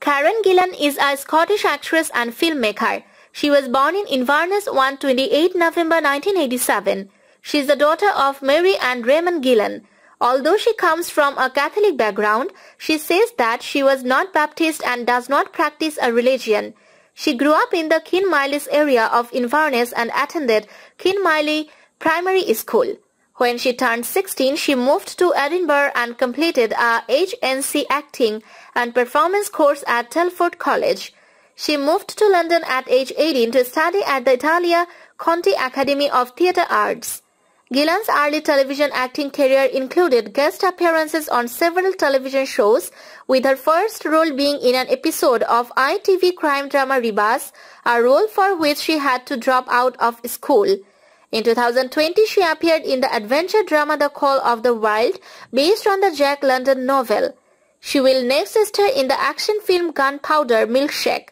Karen Gillan is a Scottish actress and filmmaker. She was born in Inverness on 28 November 1987. She is the daughter of Mary and Raymond Gillan. Although she comes from a Catholic background, she says that she was not Baptist and does not practice a religion. She grew up in the Kinmyle area of Inverness and attended Kinmiley Primary School. When she turned 16, she moved to Edinburgh and completed a HNC acting and performance course at Telford College. She moved to London at age 18 to study at the Italia Conti Academy of Theatre Arts. Gillan's early television acting career included guest appearances on several television shows, with her first role being in an episode of ITV crime drama Ribas, a role for which she had to drop out of school. In 2020, she appeared in the adventure drama The Call of the Wild, based on the Jack London novel. She will next star in the action film Gunpowder Milkshake.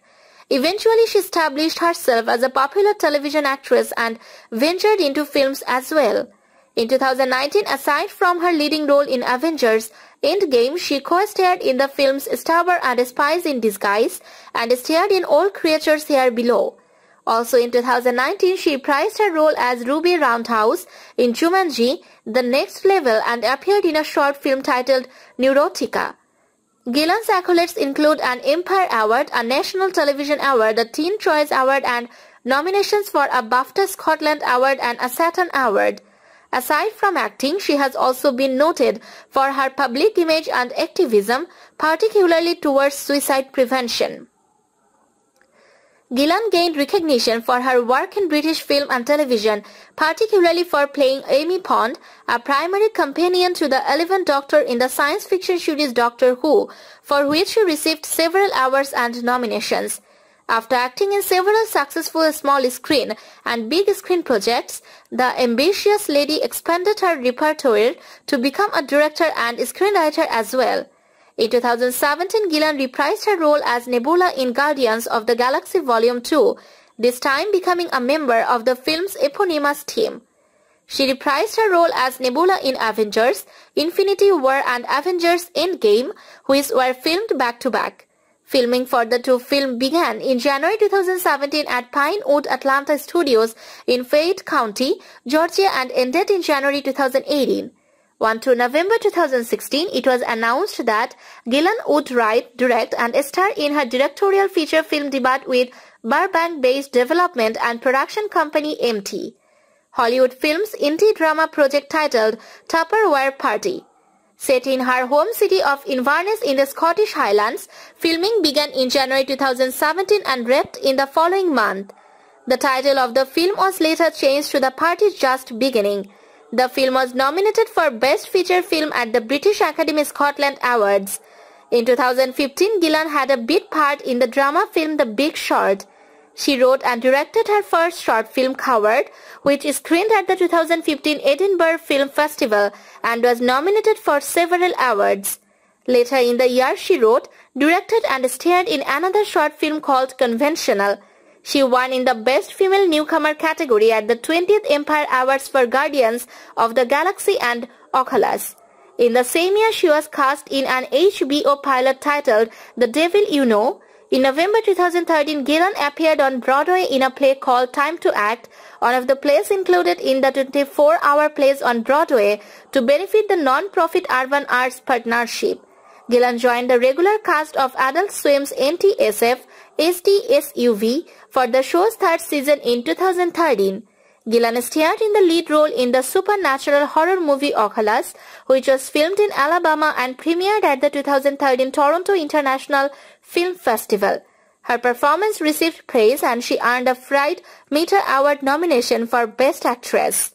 Eventually, she established herself as a popular television actress and ventured into films as well. In 2019, aside from her leading role in Avengers Endgame, she co-starred in the films Star Wars and Spies in Disguise and starred in All Creatures Here Below. Also in 2019, she praised her role as Ruby Roundhouse in Jumanji, The Next Level and appeared in a short film titled Neurotica. Gillan's accolades include an Empire Award, a National Television Award, a Teen Choice Award and nominations for a BAFTA Scotland Award and a Saturn Award. Aside from acting, she has also been noted for her public image and activism, particularly towards suicide prevention. Gillan gained recognition for her work in British film and television, particularly for playing Amy Pond, a primary companion to the Eleventh Doctor in the science fiction series Doctor Who, for which she received several awards and nominations. After acting in several successful small screen and big screen projects, the ambitious lady expanded her repertoire to become a director and screenwriter as well. In 2017, Gillan reprised her role as Nebula in Guardians of the Galaxy Volume 2, this time becoming a member of the film's eponymous team. She reprised her role as Nebula in Avengers, Infinity War and Avengers Endgame, which were filmed back-to-back. -back. Filming for the two films began in January 2017 at Pinewood Atlanta Studios in Fayette County, Georgia and ended in January 2018. 1 to November 2016, it was announced that Gillan would write, direct and star in her directorial feature film debut with Burbank-based development and production company MT. Hollywood Films indie drama project titled Tupperware Party. Set in her home city of Inverness in the Scottish Highlands, filming began in January 2017 and wrapped in the following month. The title of the film was later changed to The Party's Just Beginning. The film was nominated for Best Feature Film at the British Academy Scotland Awards. In 2015, Gillan had a bit part in the drama film The Big Short. She wrote and directed her first short film Coward, which screened at the 2015 Edinburgh Film Festival and was nominated for several awards. Later in the year, she wrote, directed and starred in another short film called Conventional. She won in the Best Female Newcomer category at the 20th Empire Awards for Guardians of the Galaxy and Oculus. In the same year, she was cast in an HBO pilot titled The Devil You Know. In November 2013, Gillan appeared on Broadway in a play called Time to Act, one of the plays included in the 24-hour plays on Broadway to benefit the non-profit Urban Arts Partnership. Gillan joined the regular cast of Adult Swim's NTSF SDSUV for the show's third season in 2013. Gillan starred in the lead role in the supernatural horror movie Oculus, which was filmed in Alabama and premiered at the 2013 Toronto International Film Festival. Her performance received praise and she earned a Fright Meter Award nomination for Best Actress.